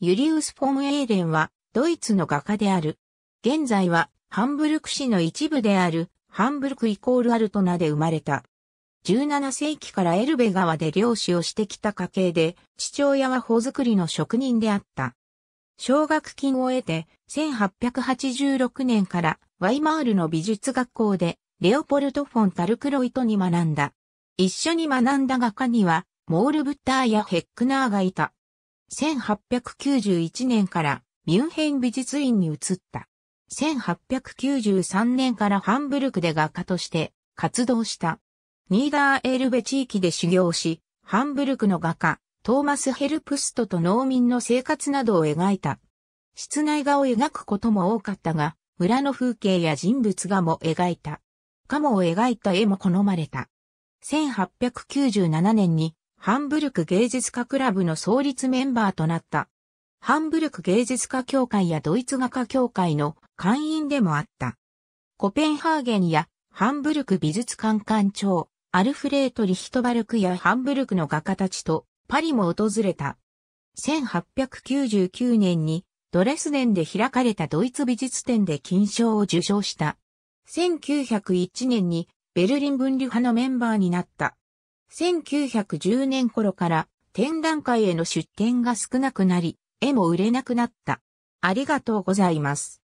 ユリウス・フォン・エーレンは、ドイツの画家である。現在は、ハンブルク市の一部である、ハンブルクイコールアルトナで生まれた。17世紀からエルベ川で漁師をしてきた家系で、父親は穂作りの職人であった。奨学金を得て、1886年からワイマールの美術学校で、レオポルト・フォン・タルクロイトに学んだ。一緒に学んだ画家には、モール・ブッターやヘックナーがいた。1891年からミュンヘン美術院に移った。1893年からハンブルクで画家として活動した。ニーダーエルベ地域で修行し、ハンブルクの画家、トーマス・ヘルプストと農民の生活などを描いた。室内画を描くことも多かったが、村の風景や人物画も描いた。カモを描いた絵も好まれた。1897年にハンブルク芸術家クラブの創立メンバーとなった。ハンブルク芸術家協会やドイツ画家協会の会員でもあった。コペンハーゲンやハンブルク美術館館長、アルフレート・リヒトバルクやハンブルクの画家たちとパリも訪れた。1899年にドレスデンで開かれたドイツ美術展で金賞を受賞した。1901年にベルリン分離派のメンバーになった。1910年頃から展覧会への出展が少なくなり、絵も売れなくなった。ありがとうございます。